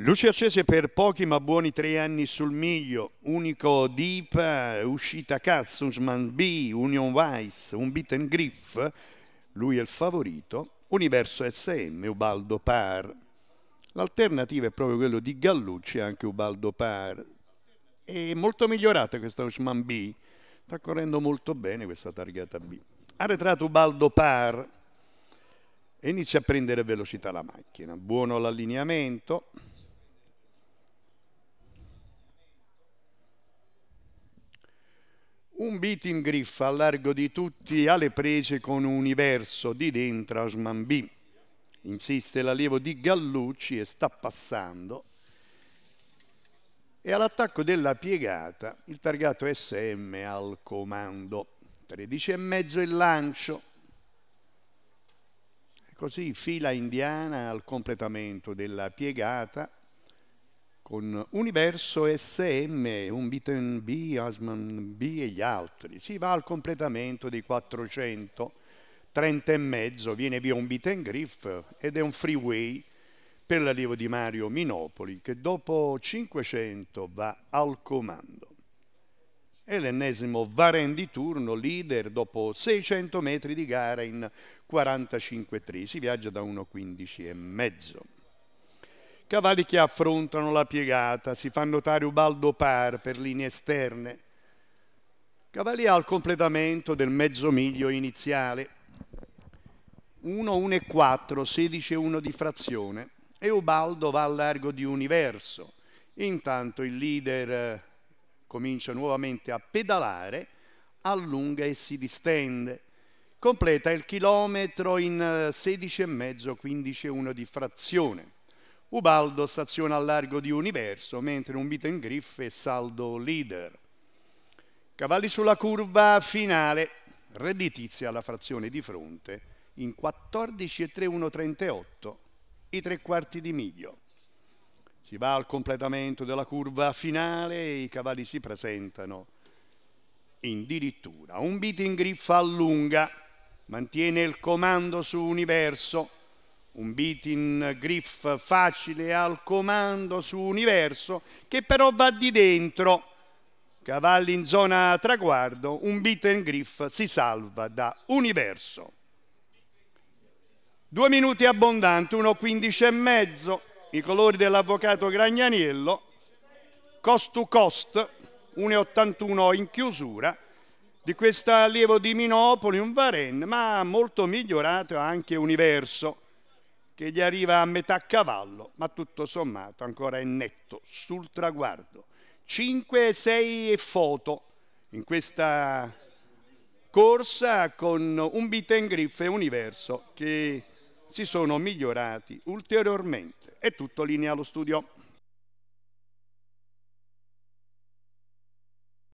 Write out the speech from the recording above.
Luci accese per pochi ma buoni tre anni sul miglio, unico Dipa, uscita Katz, Usman B, Union Weiss, un Bitten Griff, lui è il favorito, Universo SM, Ubaldo Par. L'alternativa è proprio quello di Gallucci, anche Ubaldo Par. È molto migliorata questa Usman B, sta correndo molto bene questa targata B. Arretrato Ubaldo Par, inizia a prendere velocità la macchina, buono l'allineamento Un beat in griffa a largo di tutti alle prese con Universo di dentro Osman B. Insiste l'allievo di Gallucci e sta passando. E all'attacco della piegata il targato SM al comando. 13 e mezzo il lancio. Così fila indiana al completamento della piegata con Universo SM, un Bitten B, Asman B e gli altri. Si va al completamento dei 400, 30 e mezzo, viene via un beat and Griff ed è un freeway per l'arrivo di Mario Minopoli che dopo 500 va al comando. È l'ennesimo Varen di turno, leader dopo 600 metri di gara in 45 tri. si viaggia da 1,15 e mezzo. Cavalli che affrontano la piegata, si fa notare Ubaldo Par per linee esterne. Cavalli al completamento del mezzo miglio iniziale. 1, 1 e 4, 16 e 1 di frazione. E Ubaldo va al largo di Universo. Intanto il leader eh, comincia nuovamente a pedalare, allunga e si distende. Completa il chilometro in 16 eh, e mezzo, 15 e 1 di frazione. Ubaldo staziona al largo di Universo, mentre un bito in griffe è saldo leader. Cavalli sulla curva finale, redditizia alla frazione di fronte in 14,3138, i tre quarti di miglio. Si va al completamento della curva finale e i cavalli si presentano addirittura. Un bit in griffa allunga, mantiene il comando su Universo un beat in griff facile al comando su universo che però va di dentro. Cavalli in zona traguardo, un beat in griff si salva da universo. Due minuti abbondanti, 1.15 e mezzo, i colori dell'avvocato Gragnaniello, cost to cost, 1.81 in chiusura, di questo allievo di Minopoli, un Varen, ma molto migliorato anche Universo che gli arriva a metà cavallo, ma tutto sommato ancora è netto sul traguardo. 5 6 foto in questa corsa con un beat and e Universo che si sono migliorati ulteriormente. È tutto linea allo studio.